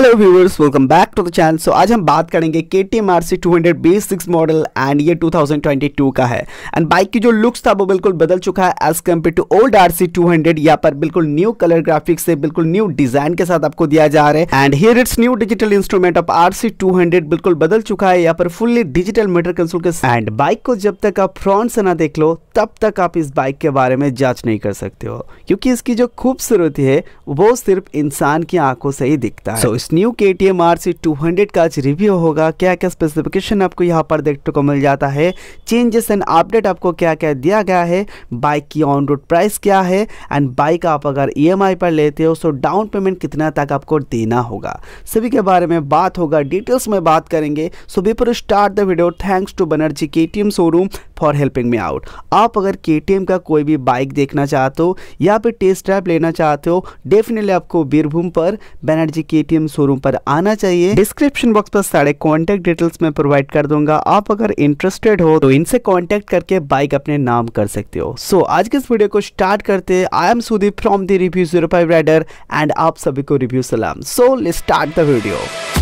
hello viewers welcome back to the channel so आज हम बात करेंगे K T M R C two hundred B six model and ये two thousand twenty two का है and bike की जो लुक्स था वो बिल्कुल बदल चुका है as compare to old R C two hundred यहाँ पर बिल्कुल न्यू कलर ग्राफिक्स से बिल्कुल न्यू डिजाइन के साथ आपको दिया जा रहा है and here it's new digital instrument of R C two hundred बिल्कुल बदल चुका है यहाँ पर फुल्ली डिजिटल मीटर कंसोल के एंड बाइक को जब तक आप फ्रंट से ना देख लो तब तक आप इस बाइक के बारे में जांच नहीं कर सकते हो क्योंकि इसकी जो खूबसूरती है वो सिर्फ इंसान की आंखों से ही दिखता है so, new K T M R C two hundred का आज रिव्यू होगा क्या क्या स्पेसिफिकेशन आपको यहाँ पर देखने को मिल जाता है चेंजेस एंड अपडेट आपको क्या क्या दिया गया है बाइक की ऑन रोड प्राइस क्या है एंड बाइक आप अगर ई एम आई पर लेते हो तो डाउन पेमेंट कितना तक आपको देना होगा सभी के बारे में बात होगा डिटेल्स में बात करेंगे so before start the video thanks to Banerjee K T M showroom for helping me out आप अगर के का कोई भी बाइक देखना चाहते हो या फिर टेस्ट ड्राइव लेना चाहते हो डेफिनेटली आपको बीरभूम पर बैनर्जी के शोरूम पर आना चाहिए डिस्क्रिप्शन बॉक्स पर सारे कॉन्टैक्ट डिटेल्स में प्रोवाइड कर दूंगा आप अगर इंटरेस्टेड हो तो इनसे कॉन्टैक्ट करके बाइक अपने नाम कर सकते हो सो so, आज के इस वीडियो को स्टार्ट करते हैं I am Sudeep from the review zero five rider and आप सभी को रिव्यू सलाम so let start the video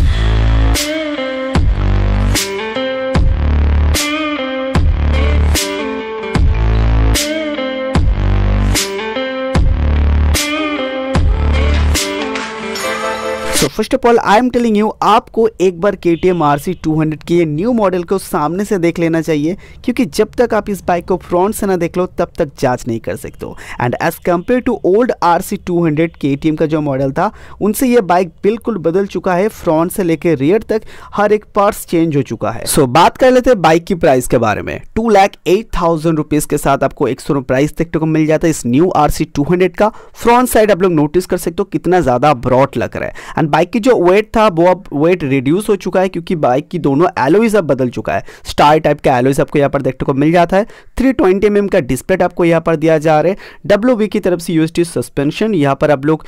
so first of all I am telling you आपको एक बार K T M R C two hundred की न्यू मॉडल को सामने से देख लेना चाहिए क्योंकि जब तक आप इस बाइक को फ्रंट से ना देख लो तब तक जांच नहीं कर सकते हो and as compare to old R C two hundred K T M का जो मॉडल था उनसे यह बाइक बिल्कुल बदल चुका है फ्रंट से लेकर रियर तक हर एक पार्ट्स चेंज हो चुका है सो so, बात कर लेते हैं बाइक की प्राइस के बारे में two lakh eight thousand rupees के साथ आपको एक सौ प्राइस देखने को मिल जाता है इस new R C two hundred का फ्रंट साइड आप लोग नोटिस कर सकते हो कितना ज्यादा ब्रॉड लग रहा है एंड एंड बाइक की जो वेट था वो अब वेट रिड्यूस हो चुका है क्योंकि बाइक की दोनों एलोइज अब बदल चुका है स्टार टाइप का एलोइज आपको यहाँ पर देखने को मिल जाता है थ्री ट्वेंटी एम का डिस्प्ले आपको यहाँ पर दिया जा रहा है डब्ल्यू की तरफ से यूएसटी सस्पेंशन यहाँ पर आप लोग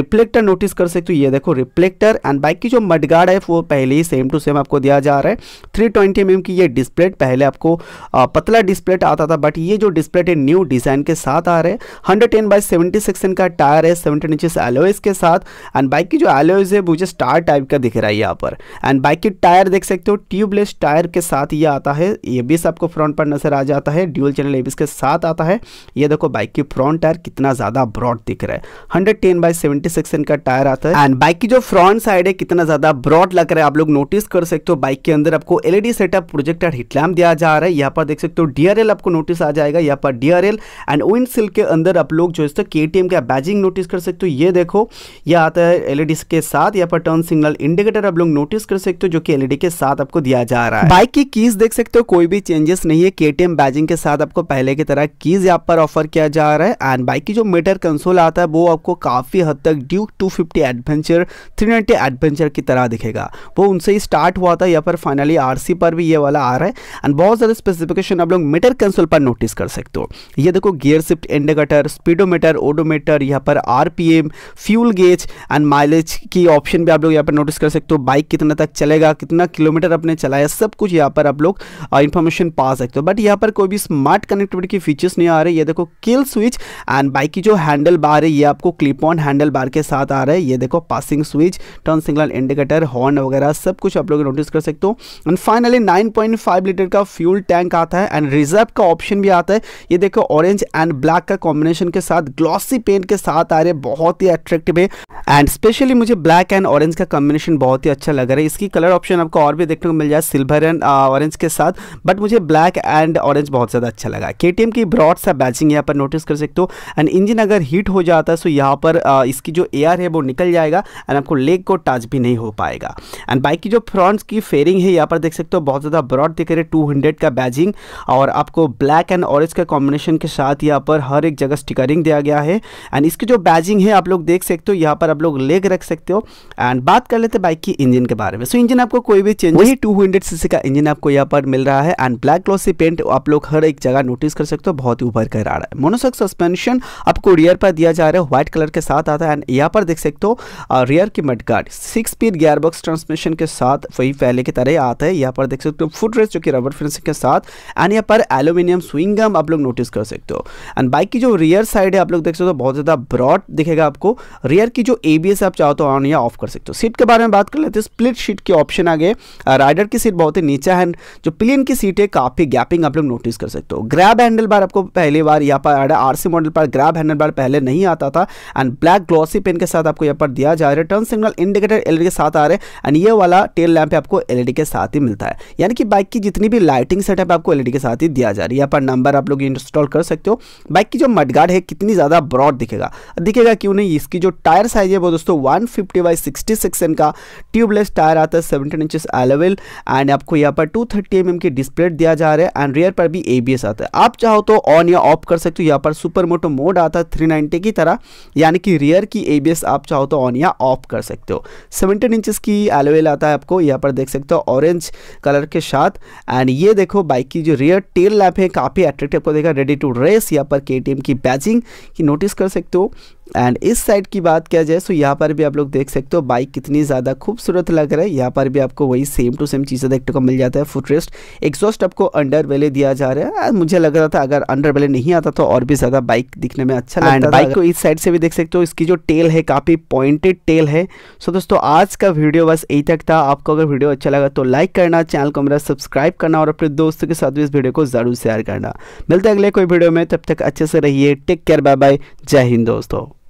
रिफ्लेक्टर नोटिस कर सकते हो ये देखो रिफ्लेक्टर एंड बाइक की जो मडगार्ड है वो पहले ही सेम टू सेम आपको दिया जा रहा है थ्री ट्वेंटी एम की ये डिस्प्ले पहले आपको आ, पतला डिस्प्ले आता था बट ये जो डिस्प्ले है न्यू डिजाइन के साथ आ रहे हैं hundred ten by seventy section का टायर है सेवेंटी इंचिस एलोएस के साथ एंड बाइक की जो एलोएस अलॉयज है मुझे स्टार टाइप का दिख रहा है यहाँ पर एंड बाइक की टायर देख सकते हो ट्यूबलेस टायर के साथ ये आता है ये भी आपको फ्रंट पर नजर आ जाता है ड्यूल चैनल एबिस के साथ आता है ये देखो बाइक की फ्रंट टायर कितना ज़्यादा ब्रॉड दिख रहा है hundred ten by seventy section का टायर आता है एंड बाइक की जो फ्रंट साइड है कितना ज़्यादा ब्रॉड लग रहा है आप लोग नोटिस कर सकते हो बाइक के अंदर आपको एलईडी सेटअप प्रोजेक्टर हिटलैम दिया जा रहा है यहाँ पर देख सकते हो डीआरएल आपको नोटिस आ जाएगा यहाँ पर डीआरएल एंड विंड सिल्क के अंदर आप लोग जो है के टी का बैजिंग नोटिस कर सकते हो ये देखो ये आता है एलईडी e के साथ यहाँ पर टर्न सिग्नल इंडिकेटर आप लोग नोटिस कर सकते हो जो कि एलईडी e के साथ आपको दिया जा रहा है बाइक की कीज देख सकते हो कोई भी चेंजेस नहीं है केटीएम बैजिंग के साथ आपको पहले की तरह कीज यहाँ पर ऑफर किया जा रहा है एंड बाइक की जो मीटर कंसोल आता है वो आपको काफी हद तक Duke two Adventure three Adventure की तरह दिखेगा वो उनसे ही स्टार्ट हुआ था यहाँ पर फाइनली आर पर भी ये वाला आ रहा है एंड बहुत ज्यादा स्पेसिफिकेशन आप लोग मीटर कंसोल पर नोटिस कर सकते हो ये देखो gear shift indicator speedometer odometer यहाँ पर RPM fuel gauge and mileage की की ऑप्शन भी आप लोग यहाँ पर नोटिस कर सकते हो बाइक कितना तक चलेगा कितना किलोमीटर आपने चलाया सब कुछ यहाँ पर आप लोग इन्फॉर्मेशन पा सकते हो बट यहाँ पर कोई भी स्मार्ट कनेक्टिविटी की फीचर्स नहीं आ रही ये देखो किल स्विच एंड बाइक की जो हैंडल बार है ये आपको क्लिप ऑन हैंडल बार के साथ आ रहा है ये देखो passing switch turn signal indicator horn वगैरह सब कुछ आप लोग नोटिस कर सकते हो एंड फाइनली नाइन लीटर का फ्यूल टैंक आता है एंड रिजर्व का ऑप्शन भी आता है ये देखो ऑरेंज एंड ब्लैक का कॉम्बिनेशन के साथ ग्लॉसी पेंट के साथ आ रहे बहुत ही अट्रेक्टिव है एंड स्पेशली मुझे ब्लैक ब्लैक एंड ऑरेंज का कॉम्बिनेशन बहुत ही अच्छा लग रहा है इसकी कलर ऑप्शन आपको और भी देखने को मिल जाए सिल्वर एंड ऑरेंज के साथ बट मुझे ब्लैक एंड ऑरेंज बहुत ज़्यादा अच्छा लगा के की ब्रॉड सा बैचिंग यहाँ पर नोटिस कर सकते हो एंड इंजन अगर हीट हो जाता है तो यहाँ पर आ, इसकी जो एयर है वो निकल जाएगा एंड आपको लेग को टच भी नहीं हो पाएगा एंड बाइक की जो फ्रंट की फेयरिंग है यहाँ पर देख सकते हो बहुत ज़्यादा ब्रॉड दिख रही है टू का बैजिंग और आपको ब्लैक एंड ऑरेंज का कॉम्बिनेशन के साथ यहाँ पर हर एक जगह स्टिकरिंग दिया गया है एंड इसकी जो बैजिंग है आप लोग देख सकते हो यहाँ पर आप लोग लेग रख सकते हो एंड बात कर लेते बाइक की इंजन के बारे में सो so, इंजन आपको कोई भी चेंज वही टू हंड्रेड सीसी का इंजन आपको यहाँ पर मिल रहा है एंड ब्लैक ग्लॉसी पेंट आप लोग हर एक जगह नोटिस कर सकते हो बहुत ही उभर कर आ रहा है मोनोसक सस्पेंशन आपको रियर पर दिया जा रहा है व्हाइट कलर के साथ आता है एंड यहाँ पर देख सकते हो रियर की guard six speed box transmission के साथ वही पहले की तरह आता है यहाँ पर देख सकते हो फुट रेस जो कि रबर फिनिशिंग के साथ एंड यहाँ पर एल्यूमिनियम स्विंगम आप लोग नोटिस कर सकते हो एंड बाइक की जो रियर साइड है आप लोग देख सकते हो बहुत ज़्यादा ब्रॉड दिखेगा आपको रियर की जो ए आप चाहो तो ऑन या ऑफ कर सकते हो सीट के बारे में बात कर लेते हैं स्प्लिट सीट के ऑप्शन आ गए राइडर uh, की सीट बहुत ही नीचा है जो प्लेन की सीट है काफ़ी गैपिंग आप लोग नोटिस कर सकते हो ग्रैब हैंडल बार आपको पहली बार यहाँ पर आर सी मॉडल पर ग्रैब हैंडल बार पहले नहीं आता था एंड ब्लैक ग्लॉसी पेन के साथ आपको यहाँ पर दिया जा रहा है टर्न सिग्नल इंडिकेटर एलईडी के साथ आ रहे हैं एंड ये वाला टेल लैंप आपको एलईडी के साथ ही मिलता है यानी कि बाइक की जितनी भी लाइटिंग सेटअप आपको एलईडी के साथ ही दिया जा रही है यहाँ पर नंबर आप लोग इंस्टॉल कर सकते हो बाइक की जो मडगार्ड है कितनी ज़्यादा ब्रॉड दिखेगा दिखेगा क्यों नहीं इसकी जो टायर साइज है वो दोस्तों one fifty by sixty section का ट्यूबलेस टायर आता है सेवनटीन इंचज अलेवल एंड आपको यहाँ पर टू थर्टी एम एम की डिस्प्ले दिया जा रहा है एंड रियर पर भी ए बी एस आता है आप चाहो तो ऑन या ऑफ कर सकते हो यहाँ पर सुपर मोटो मोड आता है थ्री नाइनटी की तरह यानी कि रियर की ए बी एस आप चाहो तो ऑन या ऑफ कर सकते हो सेवनटीन इंचज की एलोवेल आता है आपको यहाँ पर देख सकते हो ऑरेंज कलर के साथ एंड ये देखो बाइक की जो रियर टेल लैप है काफ़ी अट्रैक्टिव को देखा रेडी टू रेस यहाँ पर के टी एम की बैचिंग की नोटिस कर सकते हो एंड इस साइड की बात किया जाए सो यहाँ पर भी आप लोग देख सकते हो बाइक कितनी ज़्यादा खूबसूरत लग रहा है यहाँ पर भी आपको वही सेम टू सेम चीज़ें देखने को मिल जाता है फुटरेस्ट एग्जॉस्ट आपको अंडर वेले दिया जा रहा है मुझे लग रहा था अगर अंडर वेले नहीं आता तो और भी ज़्यादा बाइक दिखने में अच्छा लगता बाइक को इस साइड से भी देख सकते हो इसकी जो टेल है काफ़ी पॉइंटेड टेल है सो दोस्तों आज का वीडियो बस यही तक था आपको अगर वीडियो अच्छा लगा तो लाइक करना चैनल को मेरा सब्सक्राइब करना और अपने दोस्तों के साथ भी इस वीडियो को ज़रूर शेयर करना मिलते हैं अगले कोई वीडियो में तब तक अच्छे से रहिए टेक केयर बाय बाय जय हिंद दोस्तों